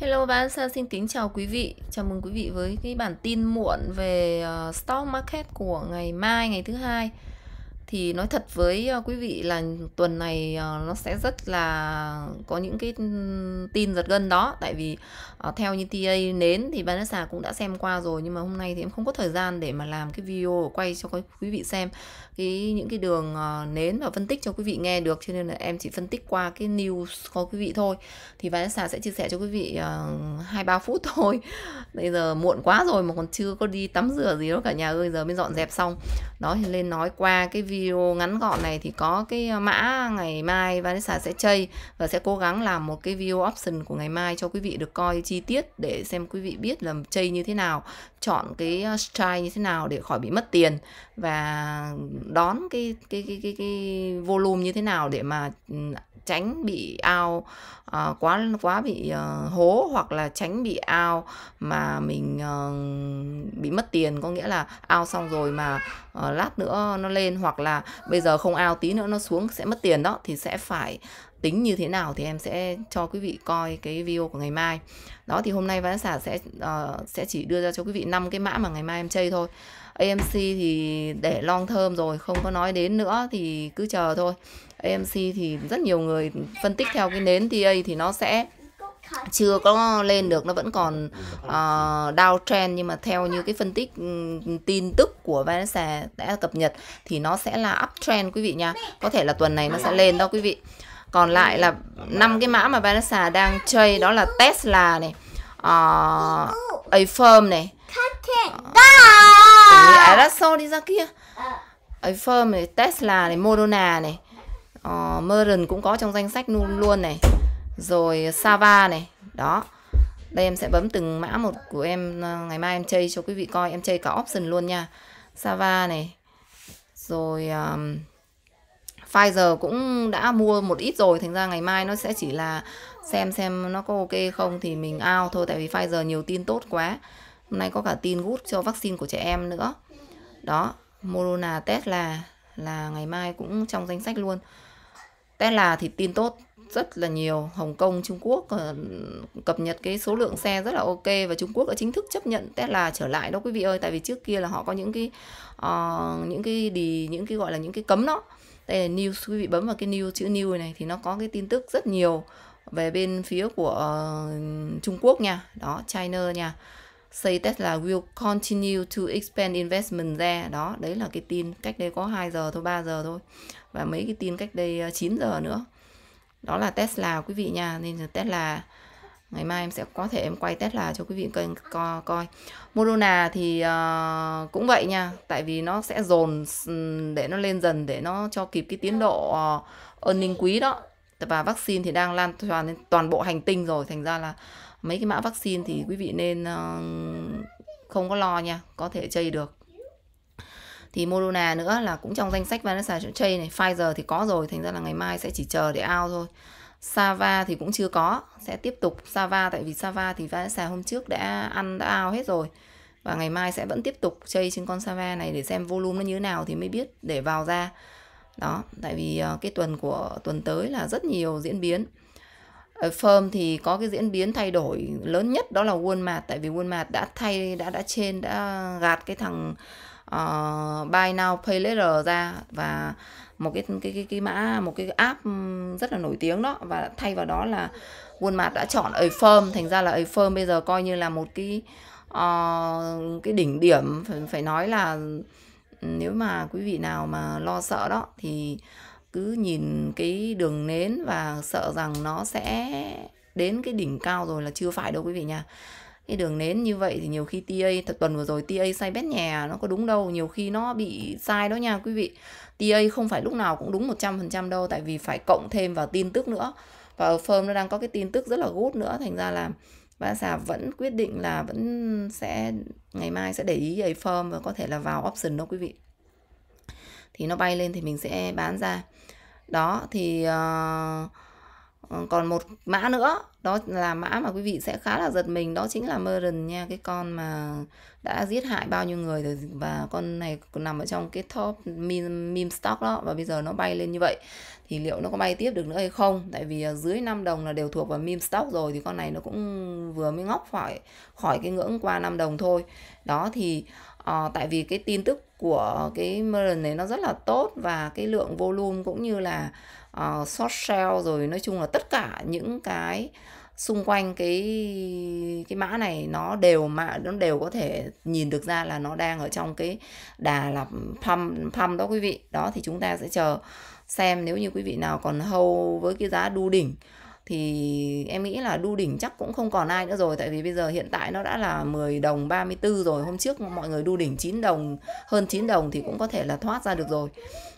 Hello bạn xin kính chào quý vị. Chào mừng quý vị với cái bản tin muộn về uh, stock market của ngày mai ngày thứ hai thì nói thật với ờ, quý vị là tuần này ờ, nó sẽ rất là có những cái tin giật gân đó tại vì ờ, theo như TA nến thì Vanessa cũng đã xem qua rồi nhưng mà hôm nay thì em không có thời gian để mà làm cái video quay cho quý vị xem cái những cái đường nến và phân tích cho quý vị nghe được cho nên là em chỉ phân tích qua cái news có quý vị thôi thì Vanessa sẽ chia sẻ cho quý vị hai uh, ba phút thôi bây giờ muộn quá rồi mà còn chưa có đi tắm rửa gì đâu cả nhà ơi giờ mới dọn dẹp xong đó thì lên nói qua cái video video ngắn gọn này thì có cái ờ, mã ngày mai Vanessa sẽ chơi và sẽ cố gắng làm một cái video option của ngày mai cho quý vị được coi chi tiết để xem quý vị biết là chơi như thế nào, chọn cái ờ, style như thế nào để khỏi bị mất tiền và đón cái cái cái cái, cái volume như thế nào để mà ừ, tránh bị ao uh, quá quá bị uh, hố hoặc là tránh bị ao mà mình uh, bị mất tiền có nghĩa là ao xong rồi mà uh, lát nữa nó lên hoặc là bây giờ không ao tí nữa nó xuống sẽ mất tiền đó thì sẽ phải tính như thế nào thì em sẽ cho quý vị coi cái video của ngày mai đó thì hôm nay ván xả sẽ uh, sẽ chỉ đưa ra cho quý vị năm cái mã mà ngày mai em chơi thôi AMC thì để long thơm rồi không có nói đến nữa thì cứ chờ thôi AMC thì rất nhiều người phân tích theo cái nến TA thì nó sẽ chưa có lên được nó vẫn còn uh, ờ, downtrend nhưng mà theo như cái phân tích ừ, tin tức của Vanessa đã cập nhật thì nó sẽ là uptrend quý vị nha có thể là tuần này nó sẽ lên đó quý vị còn lại là năm cái mã mà Vanessa đang chơi đó là Tesla này uh, A firm này uh, Dạ, alonso đi ra kia ờ. ấy firm này tesla này moderna này ờ, Merlin cũng có trong danh sách luôn luôn này rồi ờ, sava này đó đây em sẽ bấm từng mã một của em ờ, ngày mai em chơi cho quý vị coi em chơi cả option luôn nha sava này rồi um, Pfizer cũng đã mua một ít rồi thành ra ngày mai nó sẽ chỉ là xem xem nó có ok không thì mình ao thôi tại vì Pfizer nhiều tin tốt quá nay có cả tin gút cho vaccine của trẻ em nữa đó Moderna Tesla là ngày mai cũng trong danh sách luôn Tesla thì tin tốt rất là nhiều Hồng Kông Trung Quốc ờ, cập nhật cái số lượng xe rất là ok và Trung Quốc đã chính thức chấp nhận Tesla trở lại đó quý vị ơi tại vì trước kia là họ có những cái uh, những cái đi những cái gọi là những cái cấm đó đây là news quý vị bấm vào cái news chữ new này thì nó có cái tin tức rất nhiều về bên phía của uh, Trung Quốc nha đó China nha say Tesla will continue to expand investment there đó đấy là cái tin cách đây có 2 giờ thôi 3 giờ thôi và mấy cái tin cách đây 9 ờ, giờ nữa đó là Tesla quý vị nha nên là Tesla ngày mai em sẽ có thể em quay Tesla cho quý vị coi coi Moderna thì uh, cũng vậy nha tại vì nó sẽ dồn ừ, để nó lên dần để nó cho kịp cái tiến độ uh, earning quý đó và vaccine thì đang lan toàn toàn bộ hành tinh rồi thành ra là mấy cái mã vaccine thì quý vị nên ờ, không có lo nha có thể chây được thì Moderna nữa là cũng trong danh sách Vanessa chây này Pfizer thì có rồi thành ra là ngày mai sẽ chỉ chờ để ao thôi Sava thì cũng chưa có sẽ tiếp tục Sava tại vì Sava thì Vanessa hôm trước đã ăn đã ao hết rồi và ngày mai sẽ vẫn tiếp tục chơi trên con Sava này để xem volume nó như thế nào thì mới biết để vào ra đó tại vì ờ, cái tuần của tuần tới là rất nhiều diễn biến firm thì có cái diễn biến thay đổi lớn nhất đó là Walmart tại vì Walmart đã thay đã đã trên đã gạt cái thằng uh, buy now pay later ra và một cái cái cái cái mã một cái app rất là nổi tiếng đó và thay vào đó là Walmart đã chọn Affirm thành ra là Affirm bây giờ coi như là một cái uh, cái đỉnh điểm phải, phải nói là nếu mà quý vị nào mà lo sợ đó thì cứ nhìn cái đường nến và sợ rằng nó sẽ đến cái đỉnh cao rồi là chưa phải đâu quý vị nha cái đường nến như vậy thì nhiều khi TA thật tuần vừa rồi TA sai bét nhà nó có đúng đâu nhiều khi nó bị sai đó nha quý vị TA không phải lúc nào cũng đúng 100% đâu tại vì phải cộng thêm vào tin tức nữa và ở firm nó đang có cái tin tức rất là gút nữa thành ra là và xà vẫn quyết định là vẫn sẽ ngày mai sẽ để ý về firm và có thể là vào option đó quý vị thì nó bay lên thì mình sẽ bán ra đó thì uh, còn một mã nữa đó là mã mà quý vị sẽ khá là giật mình đó chính là Merlin nha cái con mà đã giết hại bao nhiêu người rồi và con này nằm ở trong cái top meme, meme stock đó và bây giờ nó bay lên như vậy thì liệu nó có bay tiếp được nữa hay không tại vì ờ, dưới 5 đồng là đều thuộc vào meme stock rồi thì con này nó cũng vừa mới ngóc khỏi khỏi cái ngưỡng qua 5 đồng thôi đó thì à, tại vì cái tin tức của cái Merlin này nó rất là tốt và cái lượng volume cũng như là uh, short sell rồi nói chung là tất cả những cái xung quanh cái cái mã này nó đều mà nó đều có thể nhìn được ra là nó đang ở trong cái đà là pump pump đó quý vị đó thì chúng ta sẽ chờ xem nếu như quý vị nào còn hâu với cái giá đu đỉnh thì em nghĩ là đu đỉnh chắc cũng không còn ai nữa rồi tại vì bây giờ hiện tại nó đã là 10 đồng 34 rồi hôm trước mọi người đu đỉnh 9 đồng hơn 9 đồng thì cũng có thể là thoát ra được rồi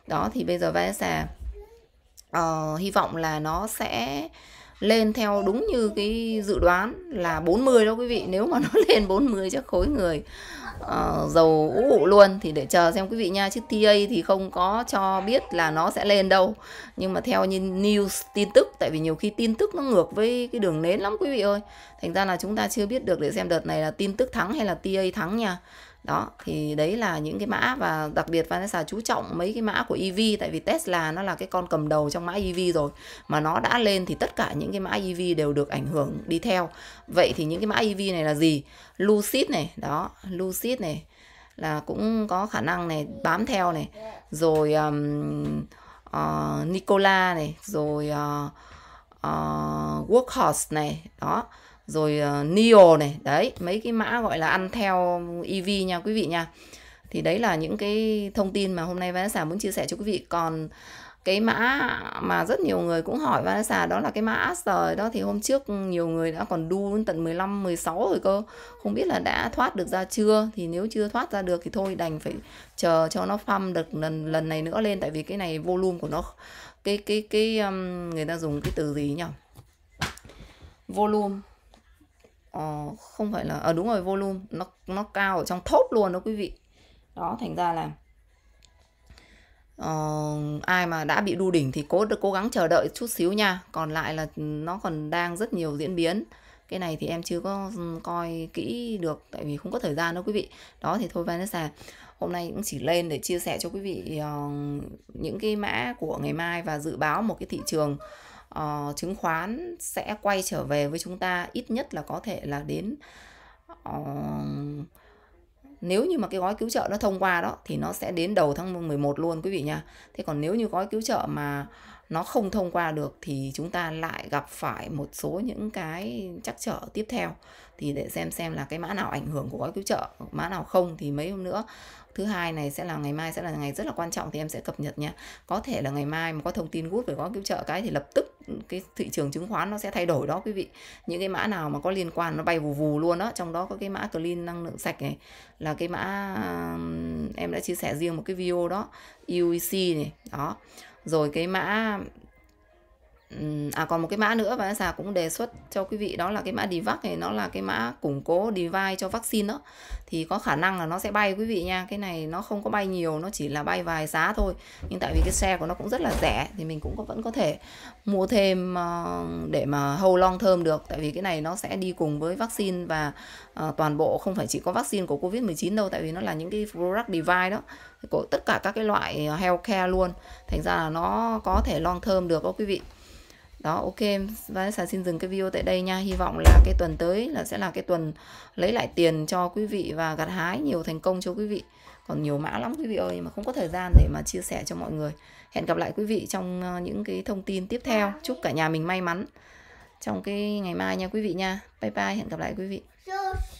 đó thì bây giờ Vanessa uh, hy vọng là nó sẽ lên theo đúng như cái dự đoán là 40 đó quý vị nếu mà nó lên 40 chắc khối người uh, dầu ủ ụ luôn thì để chờ xem quý vị nha chứ TA thì không có cho biết là nó sẽ lên đâu nhưng mà theo như news tin tức tại vì nhiều khi tin tức nó ngược với cái đường nến lắm quý vị ơi thành ra là chúng ta chưa biết được để xem đợt này là tin tức thắng hay là TA thắng nha đó thì đấy là những cái mã và đặc biệt Vanessa chú trọng mấy cái mã của EV tại vì Tesla nó là cái con cầm đầu trong mã EV rồi mà nó đã lên thì tất cả những cái mã EV đều được ảnh hưởng đi theo vậy thì những cái mã EV này là gì Lucid này đó Lucid này là cũng có khả năng này bám theo này rồi um, uh, ờ, Nicola này rồi uh, uh, Workhorse này đó rồi ờ, neo này đấy mấy cái mã gọi là ăn theo EV nha quý vị nha thì đấy là những cái thông tin mà hôm nay Vanessa muốn chia sẻ cho quý vị còn cái mã mà rất nhiều người cũng hỏi Vanessa đó là cái mã Aster đó thì hôm trước nhiều người đã còn đu đến tận 15 16 rồi cơ. Không biết là đã thoát được ra chưa thì nếu chưa thoát ra được thì thôi đành phải chờ cho nó farm được lần lần này nữa lên tại vì cái này volume của nó cái cái cái um, người ta dùng cái từ gì nhỉ? Volume Ờ, không phải là ở ờ, à, đúng rồi volume nó nó cao ở trong top luôn đó quý vị đó thành ra là uh, ai mà đã bị đu đỉnh thì cố cố gắng chờ đợi chút xíu nha còn lại là nó còn đang rất nhiều diễn biến cái này thì em chưa có coi kỹ được tại vì không có thời gian đâu quý vị đó thì thôi Vanessa hôm nay cũng chỉ lên để chia sẻ cho quý vị uh, những cái mã của ngày mai và dự báo một cái thị trường uh, chứng khoán sẽ quay trở về với chúng ta ít nhất là có thể là đến uh, nếu như mà cái gói cứu trợ nó thông qua đó thì nó sẽ đến đầu tháng 11 luôn quý vị nha. Thế còn nếu như gói cứu trợ mà nó không thông qua được thì chúng ta lại gặp phải một số những cái chắc trở tiếp theo thì để xem xem là cái mã nào ảnh hưởng của gói cứu trợ, mã nào không thì mấy hôm nữa thứ hai này sẽ là ngày mai sẽ là ngày rất là quan trọng thì em sẽ cập nhật nha. Có thể là ngày mai mà có thông tin gút về gói cứu trợ cái thì lập tức cái thị trường chứng khoán nó sẽ thay đổi đó quý vị những cái mã nào mà có liên quan nó bay vù vù luôn đó trong đó có cái mã clean năng lượng sạch này là cái mã em đã chia sẻ riêng một cái video đó UEC này đó rồi cái mã à còn một cái mã nữa và xà cũng đề xuất cho quý vị đó là cái mã DIVAC này nó là cái mã củng cố device cho vaccine đó thì có khả năng là nó sẽ bay quý vị nha cái này nó không có bay nhiều nó chỉ là bay vài giá thôi nhưng tại vì cái xe của nó cũng rất là rẻ thì mình cũng có, vẫn có thể mua thêm ờ, để mà hầu long thơm được tại vì cái này nó sẽ đi cùng với vaccine và ờ, toàn bộ không phải chỉ có vaccine của covid 19 đâu tại vì nó là những cái product device đó của tất cả các cái loại healthcare luôn thành ra là nó có thể long thơm được đó quý vị đó ok và xà xin dừng cái video tại đây nha hy vọng là cái tuần tới là sẽ là cái tuần lấy lại tiền cho quý vị và gặt hái nhiều thành công cho quý vị còn nhiều mã lắm quý vị ơi mà không có thời gian để mà chia sẻ cho mọi người hẹn gặp lại quý vị trong ờ, những cái thông tin tiếp theo chúc cả nhà mình may mắn trong cái ngày mai nha quý vị nha bye bye hẹn gặp lại quý vị